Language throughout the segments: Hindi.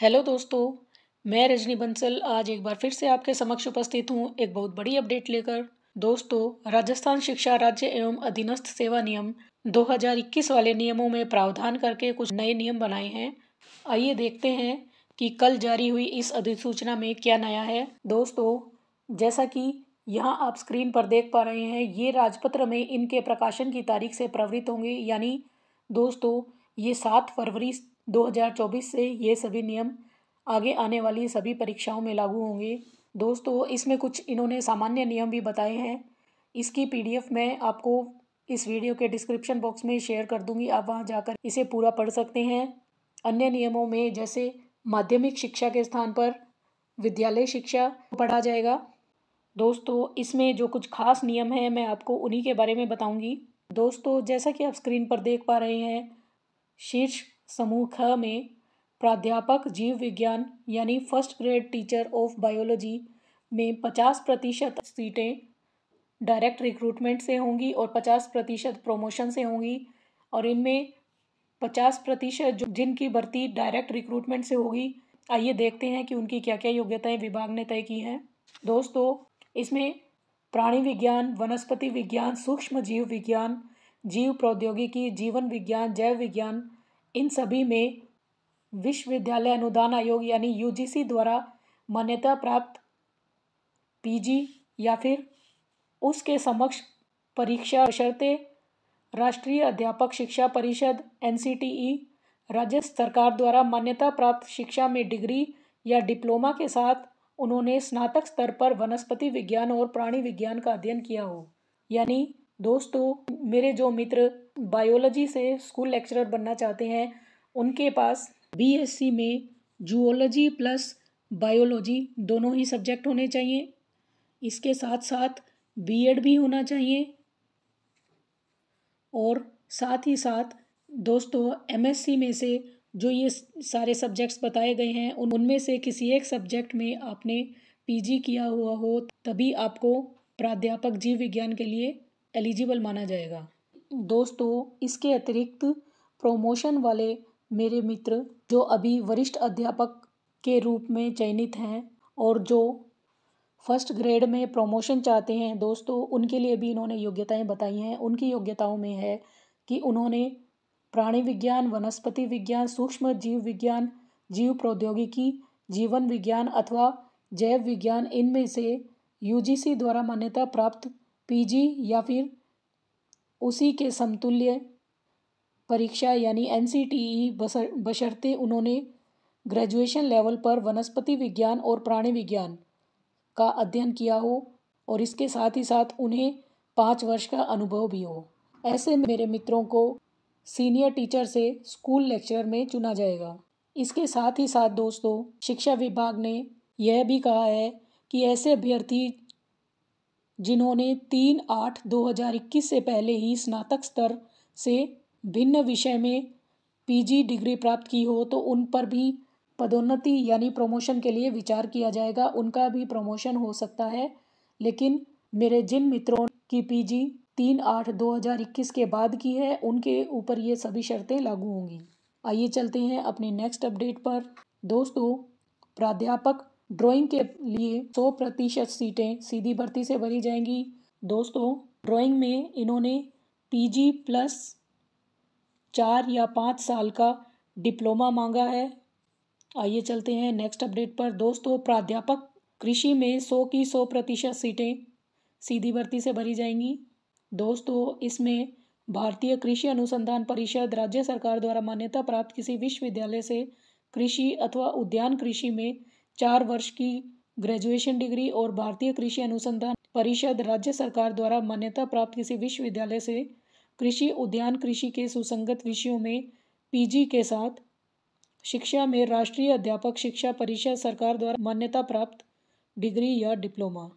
हेलो दोस्तों मैं रजनी बंसल आज एक बार फिर से आपके समक्ष उपस्थित हूँ एक बहुत बड़ी अपडेट लेकर दोस्तों राजस्थान शिक्षा राज्य एवं अधीनस्थ सेवा नियम 2021 वाले नियमों में प्रावधान करके कुछ नए नियम बनाए हैं आइए देखते हैं कि कल जारी हुई इस अधिसूचना में क्या नया है दोस्तों जैसा कि यहाँ आप स्क्रीन पर देख पा रहे हैं ये राजपत्र में इनके प्रकाशन की तारीख से प्रवृत्त होंगे यानी दोस्तों ये सात फरवरी 2024 से ये सभी नियम आगे आने वाली सभी परीक्षाओं में लागू होंगे दोस्तों इसमें कुछ इन्होंने सामान्य नियम भी बताए हैं इसकी पीडीएफ मैं आपको इस वीडियो के डिस्क्रिप्शन बॉक्स में शेयर कर दूंगी आप वहां जाकर इसे पूरा पढ़ सकते हैं अन्य नियमों में जैसे माध्यमिक शिक्षा के स्थान पर विद्यालय शिक्षा पढ़ा जाएगा दोस्तों इसमें जो कुछ खास नियम हैं मैं आपको उन्हीं के बारे में बताऊंगी दोस्तों जैसा कि आप स्क्रीन पर देख पा रहे हैं शीर्ष समूह ख में प्राध्यापक जीव विज्ञान यानी first grade teacher of biology में 50 प्रतिशत सीटें डायरेक्ट रिक्रूटमेंट से होंगी और 50 प्रतिशत प्रोमोशन से होंगी और इनमें 50 प्रतिशत जो जिनकी भर्ती डायरेक्ट रिक्रूटमेंट से होगी आइए देखते हैं कि उनकी क्या क्या योग्यताएं विभाग ने तय की हैं दोस्तों इसमें प्राणी विज्ञान वनस्पति विज्ञान सूक्ष्म जीव विज्ञान जीव प्रौद्योगिकी जीवन विज्ञान जैव विज्ञान इन सभी में विश्वविद्यालय अनुदान आयोग यानी यूजीसी द्वारा मान्यता प्राप्त पीजी या फिर उसके समक्ष परीक्षा शर्तें राष्ट्रीय अध्यापक शिक्षा परिषद एन e, राज्य सरकार द्वारा मान्यता प्राप्त शिक्षा में डिग्री या डिप्लोमा के साथ उन्होंने स्नातक स्तर पर वनस्पति विज्ञान और प्राणी विज्ञान का अध्ययन किया हो यानी दोस्तों मेरे जो मित्र बायोलॉजी से स्कूल लेक्चरर बनना चाहते हैं उनके पास बीएससी में जूलॉजी प्लस बायोलॉजी दोनों ही सब्जेक्ट होने चाहिए इसके साथ साथ बीएड भी होना चाहिए और साथ ही साथ दोस्तों एमएससी में से जो ये सारे सब्जेक्ट्स बताए गए हैं उनमें से किसी एक सब्जेक्ट में आपने पीजी किया हुआ हो तभी आपको प्राध्यापक जीव विज्ञान के लिए एलिजिबल माना जाएगा दोस्तों इसके अतिरिक्त प्रोमोशन वाले मेरे मित्र जो अभी वरिष्ठ अध्यापक के रूप में चयनित हैं और जो फर्स्ट ग्रेड में प्रमोशन चाहते हैं दोस्तों उनके लिए भी इन्होंने योग्यताएं बताई हैं उनकी योग्यताओं में है कि उन्होंने प्राणी विज्ञान वनस्पति विज्ञान सूक्ष्म जीव विज्ञान जीव प्रौद्योगिकी जीवन विज्ञान अथवा जैव विज्ञान इनमें से यूजीसी द्वारा मान्यता प्राप्त पीजी या फिर उसी के समतुल्य परीक्षा यानी एन सी टी ई बशर्ते उन्होंने ग्रेजुएशन लेवल पर वनस्पति विज्ञान और प्राणी विज्ञान का अध्ययन किया हो और इसके साथ ही साथ उन्हें पाँच वर्ष का अनुभव भी हो ऐसे मेरे मित्रों को सीनियर टीचर से स्कूल लेक्चर में चुना जाएगा इसके साथ ही साथ दोस्तों शिक्षा विभाग ने यह भी कहा है कि ऐसे अभ्यर्थी जिन्होंने तीन आठ दो हज़ार इक्कीस से पहले ही स्नातक स्तर से भिन्न विषय में पीजी डिग्री प्राप्त की हो तो उन पर भी पदोन्नति यानी प्रमोशन के लिए विचार किया जाएगा उनका भी प्रमोशन हो सकता है लेकिन मेरे जिन मित्रों की पीजी तीन आठ दो हज़ार इक्कीस के बाद की है उनके ऊपर ये सभी शर्तें लागू होंगी आइए चलते हैं अपने नेक्स्ट अपडेट पर दोस्तों प्राध्यापक ड्राइंग के लिए 100 प्रतिशत सीटें सीधी भर्ती से भरी जाएंगी दोस्तों ड्राइंग में इन्होंने पीजी प्लस चार या पाँच साल का डिप्लोमा मांगा है आइए चलते हैं नेक्स्ट अपडेट पर दोस्तों प्राध्यापक कृषि में 100 की 100 प्रतिशत सीटें सीधी भर्ती से भरी जाएंगी दोस्तों इसमें भारतीय कृषि अनुसंधान परिषद राज्य सरकार द्वारा मान्यता प्राप्त किसी विश्वविद्यालय से कृषि अथवा उद्यान कृषि में चार वर्ष की ग्रेजुएशन डिग्री और भारतीय कृषि अनुसंधान परिषद राज्य सरकार द्वारा मान्यता प्राप्त किसी विश्वविद्यालय से कृषि उद्यान कृषि के सुसंगत विषयों में पीजी के साथ शिक्षा में राष्ट्रीय अध्यापक शिक्षा परिषद सरकार द्वारा मान्यता प्राप्त डिग्री या डिप्लोमा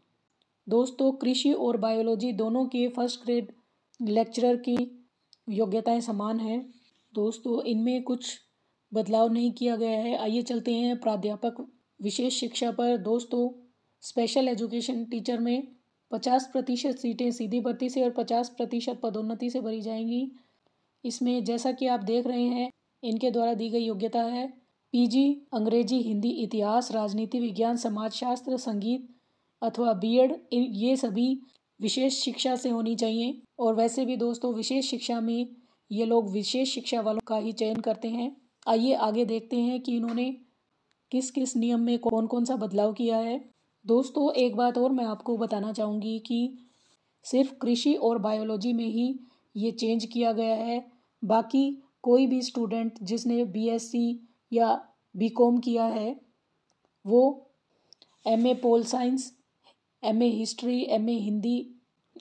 दोस्तों कृषि और बायोलॉजी दोनों के फर्स्ट ग्रेड लेक्चरर की योग्यताएं समान हैं दोस्तों इनमें कुछ बदलाव नहीं किया गया है आइए चलते हैं प्राध्यापक विशेष शिक्षा पर दोस्तों स्पेशल एजुकेशन टीचर में पचास प्रतिशत सीटें सीधी भर्ती से और पचास प्रतिशत पदोन्नति से भरी जाएंगी इसमें जैसा कि आप देख रहे हैं इनके द्वारा दी गई योग्यता है पीजी अंग्रेजी हिंदी इतिहास राजनीति विज्ञान समाजशास्त्र संगीत अथवा बीएड ये सभी विशेष शिक्षा से होनी चाहिए और वैसे भी दोस्तों विशेष शिक्षा में ये लोग विशेष शिक्षा वालों का ही चयन करते हैं आइए आगे देखते हैं कि इन्होंने किस किस नियम में कौन कौन सा बदलाव किया है दोस्तों एक बात और मैं आपको बताना चाहूँगी कि सिर्फ कृषि और बायोलॉजी में ही ये चेंज किया गया है बाकी कोई भी स्टूडेंट जिसने बीएससी या बीकॉम किया है वो M A pol science M A history M A Hindi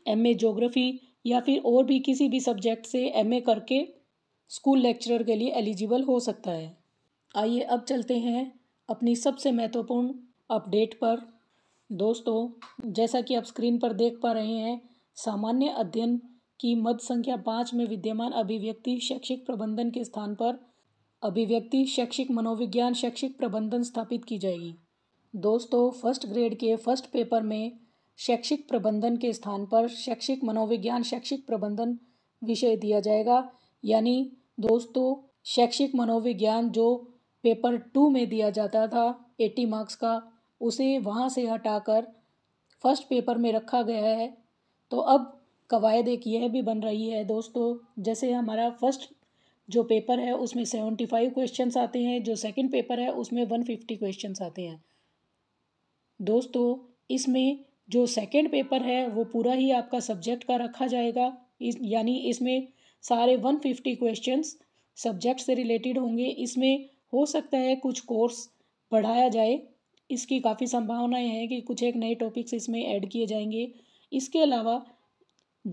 M A geography या फिर और भी किसी भी सब्जेक्ट से एम ए करके स्कूल लेक्चरर के लिए एलिजिबल हो सकता है आइए अब चलते हैं अपनी सबसे महत्वपूर्ण अपडेट पर दोस्तों जैसा कि आप स्क्रीन पर देख पा रहे हैं सामान्य अध्ययन की मद संख्या पाँच में विद्यमान अभिव्यक्ति शैक्षिक प्रबंधन के स्थान पर अभिव्यक्ति शैक्षिक मनोविज्ञान शैक्षिक प्रबंधन स्थापित की जाएगी दोस्तों फर्स्ट ग्रेड के फर्स्ट पेपर में शैक्षिक प्रबंधन के स्थान पर शैक्षिक मनोविज्ञान शैक्षिक प्रबंधन विषय दिया जाएगा यानी दोस्तों शैक्षिक मनोविज्ञान जो पेपर टू में दिया जाता था एट्टी मार्क्स का उसे वहाँ से हटाकर फर्स्ट पेपर में रखा गया है तो अब कवायद एक यह भी बन रही है दोस्तों जैसे हमारा फर्स्ट जो पेपर है उसमें सेवेंटी फाइव क्वेश्चन आते हैं जो सेकंड पेपर है उसमें वन फिफ्टी क्वेश्चन आते हैं दोस्तों इसमें जो सेकंड पेपर है वो पूरा ही आपका सब्जेक्ट का रखा जाएगा इस यानी इसमें सारे वन फिफ्टी क्वेश्चन सब्जेक्ट से रिलेटेड होंगे इसमें हो सकता है कुछ कोर्स पढ़ाया जाए इसकी काफ़ी संभावनाएं हैं कि कुछ एक नए टॉपिक्स इसमें ऐड किए जाएंगे इसके अलावा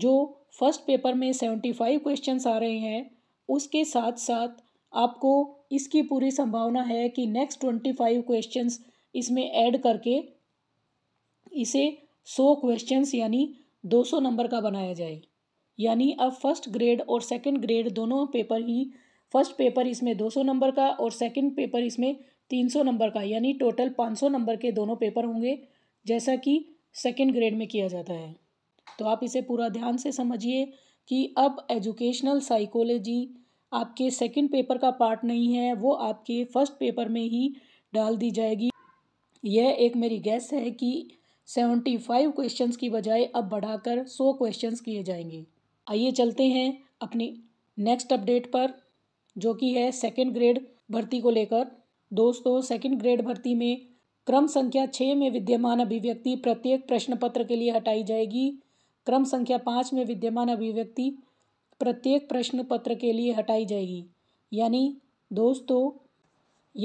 जो फर्स्ट पेपर में सेवेंटी फाइव क्वेश्चन आ रहे हैं उसके साथ साथ आपको इसकी पूरी संभावना है कि नेक्स्ट ट्वेंटी फाइव क्वेश्चन इसमें ऐड करके इसे सौ क्वेश्चन यानी दो सौ नंबर का बनाया जाए यानी अब फर्स्ट ग्रेड और सेकेंड ग्रेड दोनों पेपर ही फर्स्ट पेपर इसमें 200 नंबर का और सेकंड पेपर इसमें 300 नंबर का यानी टोटल 500 नंबर के दोनों पेपर होंगे जैसा कि सेकंड ग्रेड में किया जाता है तो आप इसे पूरा ध्यान से समझिए कि अब एजुकेशनल साइकोलॉजी आपके सेकंड पेपर का पार्ट नहीं है वो आपके फर्स्ट पेपर में ही डाल दी जाएगी यह एक मेरी गैस है कि सेवेंटी फाइव क्वेश्चन की बजाय अब बढ़ाकर सौ क्वेश्चन किए जाएंगे आइए चलते हैं अपनी नेक्स्ट अपडेट पर जो कि है सेकेंड ग्रेड भर्ती को लेकर दोस्तों सेकेंड ग्रेड भर्ती में क्रम संख्या छः में विद्यमान अभिव्यक्ति प्रत्येक प्रश्न पत्र के लिए हटाई जाएगी क्रम संख्या पाँच में विद्यमान अभिव्यक्ति प्रत्येक प्रश्न पत्र के लिए हटाई जाएगी यानी दोस्तों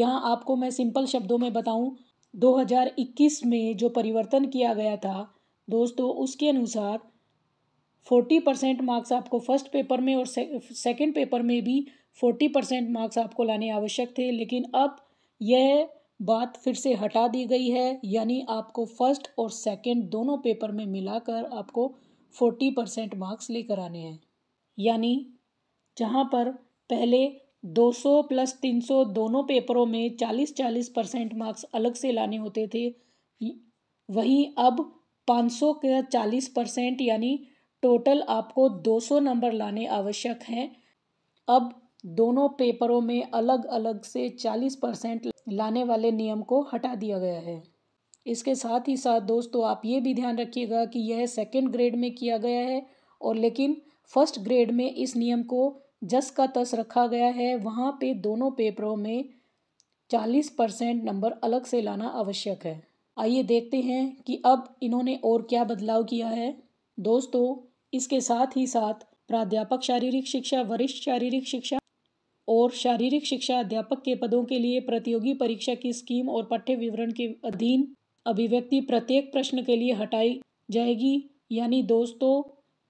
यहाँ आपको मैं सिंपल शब्दों में बताऊँ 2021 में जो परिवर्तन किया गया था दोस्तों उसके अनुसार फोर्टी परसेंट मार्क्स आपको फर्स्ट पेपर में और सेकेंड पेपर में भी फोर्टी परसेंट मार्क्स आपको लाने आवश्यक थे लेकिन अब यह बात फिर से हटा दी गई है यानी आपको फर्स्ट और सेकंड दोनों पेपर में मिलाकर आपको फोर्टी परसेंट मार्क्स लेकर आने हैं यानी जहाँ पर पहले 200 प्लस 300 दोनों पेपरों में 40-40 परसेंट मार्क्स अलग से लाने होते थे वहीं अब 500 का 40 परसेंट यानी टोटल आपको 200 नंबर लाने आवश्यक हैं अब दोनों पेपरों में अलग अलग से 40 परसेंट लाने वाले नियम को हटा दिया गया है इसके साथ ही साथ दोस्तों आप ये भी ध्यान रखिएगा कि यह सेकेंड ग्रेड में किया गया है और लेकिन फर्स्ट ग्रेड में इस नियम को जस का तस रखा गया है वहाँ पे दोनों पेपरों में चालीस परसेंट नंबर अलग से लाना आवश्यक है आइए देखते हैं कि अब इन्होंने और क्या बदलाव किया है दोस्तों इसके साथ ही साथ प्राध्यापक शारीरिक शिक्षा वरिष्ठ शारीरिक शिक्षा और शारीरिक शिक्षा अध्यापक के पदों के लिए प्रतियोगी परीक्षा की स्कीम और पाठ्य विवरण के अधीन अभिव्यक्ति प्रत्येक प्रश्न के लिए हटाई जाएगी यानी दोस्तों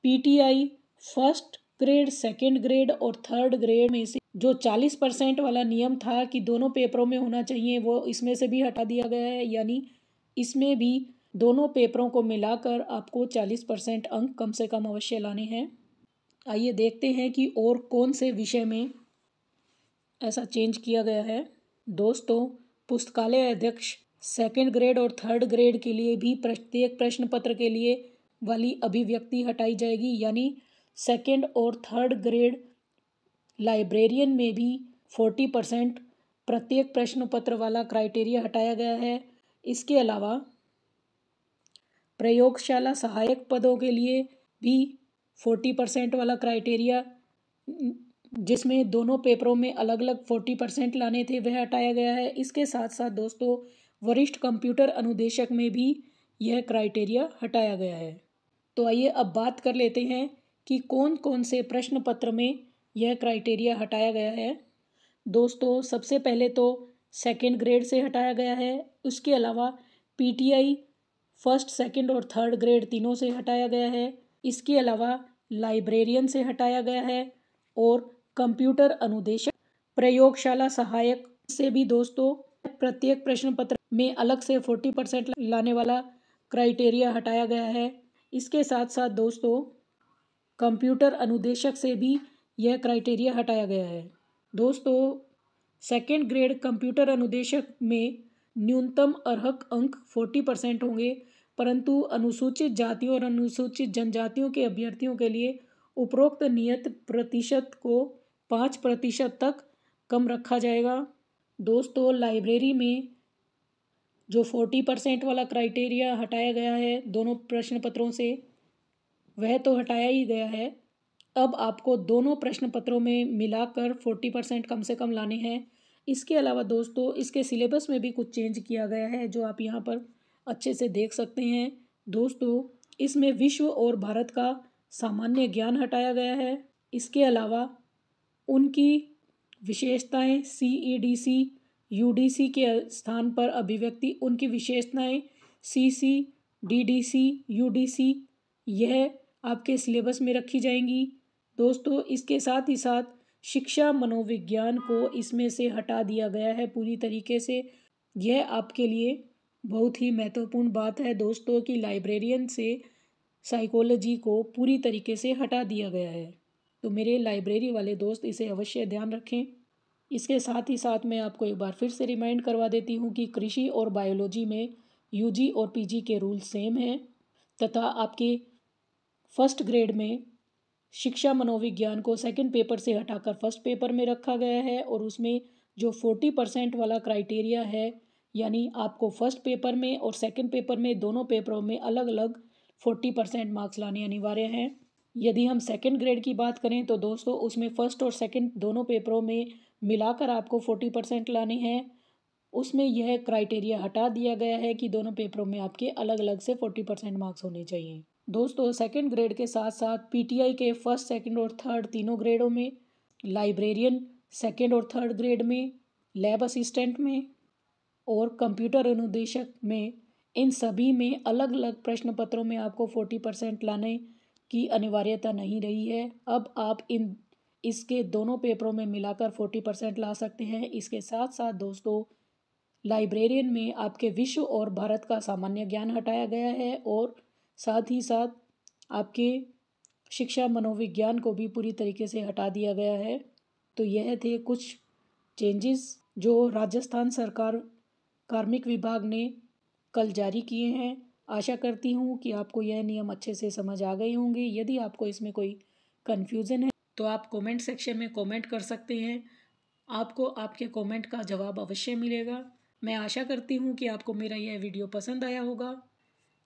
PTI first grade second grade और थर्ड ग्रेड में से जो 40 परसेंट वाला नियम था कि दोनों पेपरों में होना चाहिए वो इसमें से भी हटा दिया गया है यानी इसमें भी दोनों पेपरों को मिलाकर आपको 40 परसेंट अंक कम से कम अवश्य लाने हैं आइए देखते हैं कि और कौन से विषय में ऐसा चेंज किया गया है दोस्तों पुस्तकालय अध्यक्ष सेकेंड ग्रेड और थर्ड ग्रेड के लिए भी प्रत्येक प्रश्न पत्र के लिए वाली अभिव्यक्ति हटाई जाएगी यानी सेकेंड और थर्ड ग्रेड लाइब्रेरियन में भी फोर्टी परसेंट प्रत्येक प्रश्न पत्र वाला क्राइटेरिया हटाया गया है इसके अलावा प्रयोगशाला सहायक पदों के लिए भी फोर्टी परसेंट वाला क्राइटेरिया जिसमें दोनों पेपरों में अलग अलग फोर्टी परसेंट लाने थे वह हटाया गया है इसके साथ साथ दोस्तों वरिष्ठ कंप्यूटर अनुदेशक में भी यह क्राइटेरिया हटाया गया है तो आइए अब बात कर लेते हैं कि कौन कौन से प्रश्न पत्र में यह क्राइटेरिया हटाया गया है दोस्तों सबसे पहले तो सेकेंड ग्रेड से हटाया गया है उसके अलावा पीटीआई फर्स्ट सेकेंड और थर्ड ग्रेड तीनों से हटाया गया है इसके अलावा लाइब्रेरियन से हटाया गया है और कंप्यूटर अनुदेशक प्रयोगशाला सहायक से भी दोस्तों प्रत्येक प्रश्न पत्र में अलग से फोर्टी परसेंट लाने वाला क्राइटेरिया हटाया गया है इसके साथ साथ दोस्तों कंप्यूटर अनुदेशक से भी यह क्राइटेरिया हटाया गया है दोस्तों सेकेंड ग्रेड कंप्यूटर अनुदेशक में न्यूनतम अर्हक अंक फोर्टी परसेंट होंगे परंतु अनुसूचित जातियों और अनुसूचित जनजातियों के अभ्यर्थियों के लिए उपरोक्त नियत प्रतिशत को पाँच प्रतिशत तक कम रखा जाएगा दोस्तों लाइब्रेरी में जो फोर्टी परसेंट वाला क्राइटेरिया हटाया गया है दोनों प्रश्न पत्रों से वह तो हटाया ही गया है अब आपको दोनों प्रश्न पत्रों में मिलाकर फोर्टी परसेंट कम से कम लाने हैं इसके अलावा दोस्तों इसके सिलेबस में भी कुछ चेंज किया गया है जो आप यहाँ पर अच्छे से देख सकते हैं दोस्तों इसमें विश्व और भारत का सामान्य ज्ञान हटाया गया है इसके अलावा उनकी विशेषताएं C E D C U D C के स्थान पर अभिव्यक्ति उनकी विशेषताएं C C D D C U D C यह आपके सिलेबस में रखी जाएंगी दोस्तों इसके साथ ही साथ शिक्षा मनोविज्ञान को इसमें से हटा दिया गया है पूरी तरीके से यह आपके लिए बहुत ही महत्वपूर्ण बात है दोस्तों कि लाइब्रेरियन से साइकोलॉजी को पूरी तरीके से हटा दिया गया है तो मेरे लाइब्रेरी वाले दोस्त इसे अवश्य ध्यान रखें इसके साथ ही साथ मैं आपको एक बार फिर से रिमाइंड करवा देती हूँ कि कृषि और बायोलॉजी में यू और पी के रूल सेम हैं तथा आपके फर्स्ट ग्रेड में शिक्षा मनोविज्ञान को सेकंड पेपर से हटाकर फर्स्ट पेपर में रखा गया है और उसमें जो फोर्टी परसेंट वाला क्राइटेरिया है यानी आपको फर्स्ट पेपर में और सेकंड पेपर में दोनों पेपरों में अलग अलग फोर्टी परसेंट मार्क्स लाने अनिवार्य हैं यदि हम सेकेंड ग्रेड की बात करें तो दोस्तों उसमें फ़र्स्ट और सेकेंड दोनों पेपरों में मिलाकर आपको फोर्टी परसेंट लाने हैं उसमें यह क्राइटेरिया हटा दिया गया है कि दोनों पेपरों में आपके अलग अलग से फोर्टी परसेंट मार्क्स होने चाहिए दोस्तों सेकेंड ग्रेड के साथ साथ पीटीआई के फर्स्ट सेकेंड और थर्ड तीनों ग्रेडों में लाइब्रेरियन सेकेंड और थर्ड ग्रेड में लैब असिस्टेंट में और कंप्यूटर अनुदेशक में इन सभी में अलग अलग प्रश्न पत्रों में आपको फोर्टी परसेंट लाने की अनिवार्यता नहीं रही है अब आप इन इसके दोनों पेपरों में मिलाकर फोर्टी परसेंट ला सकते हैं इसके साथ साथ दोस्तों लाइब्रेरियन में आपके विश्व और भारत का सामान्य ज्ञान हटाया गया है और साथ ही साथ आपके शिक्षा मनोविज्ञान को भी पूरी तरीके से हटा दिया गया है तो यह थे कुछ चेंजेस जो राजस्थान सरकार कार्मिक विभाग ने कल जारी किए हैं आशा करती हूँ कि आपको यह नियम अच्छे से समझ आ गए होंगे यदि आपको इसमें कोई कन्फ्यूज़न है तो आप कमेंट सेक्शन में कमेंट कर सकते हैं आपको आपके कमेंट का जवाब अवश्य मिलेगा मैं आशा करती हूँ कि आपको मेरा यह वीडियो पसंद आया होगा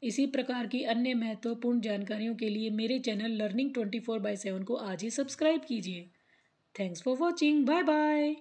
इसी प्रकार की अन्य महत्वपूर्ण जानकारियों के लिए मेरे channel learning twenty four by seven को आज ही सब्सक्राइब कीजिए thanks for watching bye bye